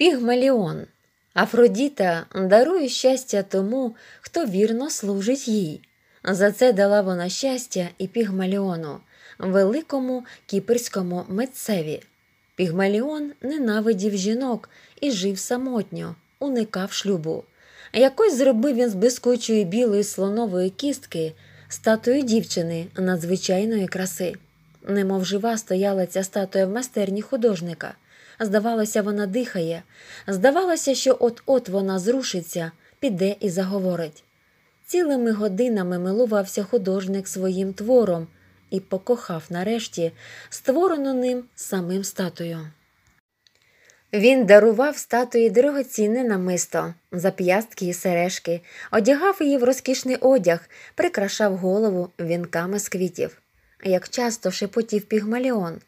Пігмаліон Афродіта дарує щастя тому, хто вірно служить їй. За це дала вона щастя і Пігмаліону, великому кіперському митцеві. Пігмаліон ненавидів жінок і жив самотньо, уникав шлюбу. Якось зробив він з блискучої білої слонової кістки статую дівчини надзвичайної краси. Немов жива стояла ця статуя в майстерні художника. Здавалося, вона дихає. Здавалося, що от-от вона зрушиться, піде і заговорить. Цілими годинами милувався художник своїм твором і покохав нарешті створену ним самим статую. Він дарував статуї дорогоцінне намисто, зап'ястки і сережки, одягав її в розкішний одяг, прикрашав голову вінками з квітів. Як часто шепотів пігмаліон,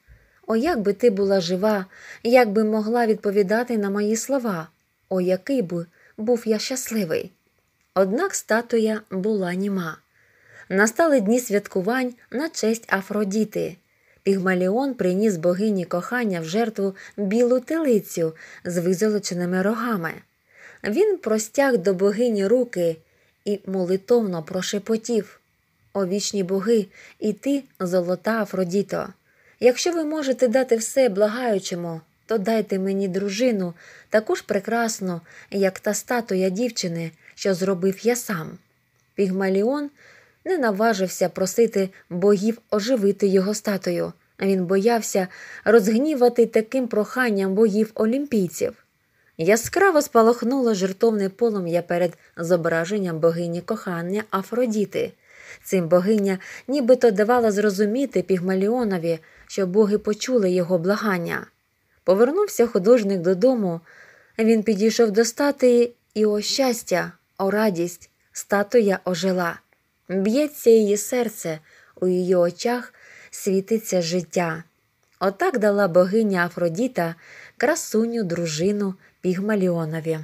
о, як би ти була жива, як би могла відповідати на мої слова, о який би був я щасливий. Однак статуя була німа. Настали дні святкувань на честь Афродіти. Пігмаліон приніс богині кохання в жертву білу телицю з визолоченими рогами. Він простяг до богині руки і молитовно прошепотів: О вічні боги, і ти, золота Афродіто! Якщо ви можете дати все благаючому, то дайте мені дружину таку ж прекрасну, як та статуя дівчини, що зробив я сам. Пігмаліон не наважився просити богів оживити його статую. Він боявся розгнівати таким проханням богів олімпійців. Яскраво спалахнуло жертовне полум'я перед зображенням богині кохання Афродіти. Цим богиня нібито давала зрозуміти Пігмаліонові, щоб боги почули його благання. Повернувся художник додому, він підійшов до статуї, і о щастя, о радість, статуя ожила. Б'ється її серце, у її очах світиться життя. Отак дала богиня Афродіта красуню дружину Пігмаліонові.